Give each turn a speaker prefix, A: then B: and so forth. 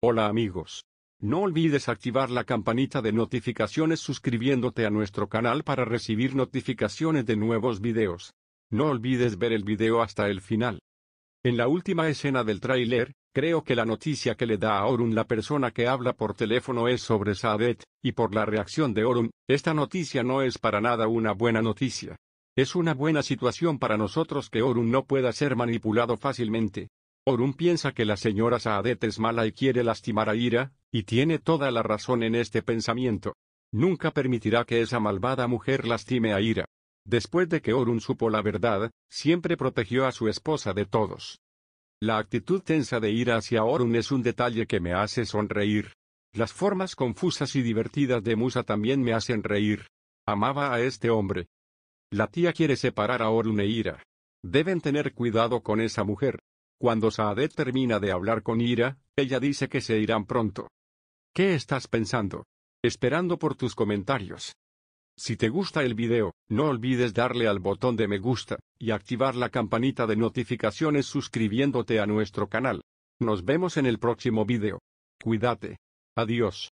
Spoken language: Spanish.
A: Hola amigos. No olvides activar la campanita de notificaciones suscribiéndote a nuestro canal para recibir notificaciones de nuevos videos. No olvides ver el video hasta el final. En la última escena del tráiler, creo que la noticia que le da a Orun la persona que habla por teléfono es sobre Saadet, y por la reacción de Orun, esta noticia no es para nada una buena noticia. Es una buena situación para nosotros que Orun no pueda ser manipulado fácilmente, Orun piensa que la señora Saadet es mala y quiere lastimar a Ira, y tiene toda la razón en este pensamiento. Nunca permitirá que esa malvada mujer lastime a Ira. Después de que Orun supo la verdad, siempre protegió a su esposa de todos. La actitud tensa de Ira hacia Orun es un detalle que me hace sonreír. Las formas confusas y divertidas de Musa también me hacen reír. Amaba a este hombre. La tía quiere separar a Orun e Ira. Deben tener cuidado con esa mujer. Cuando Saadet termina de hablar con Ira, ella dice que se irán pronto. ¿Qué estás pensando? Esperando por tus comentarios. Si te gusta el video, no olvides darle al botón de me gusta, y activar la campanita de notificaciones suscribiéndote a nuestro canal. Nos vemos en el próximo video. Cuídate. Adiós.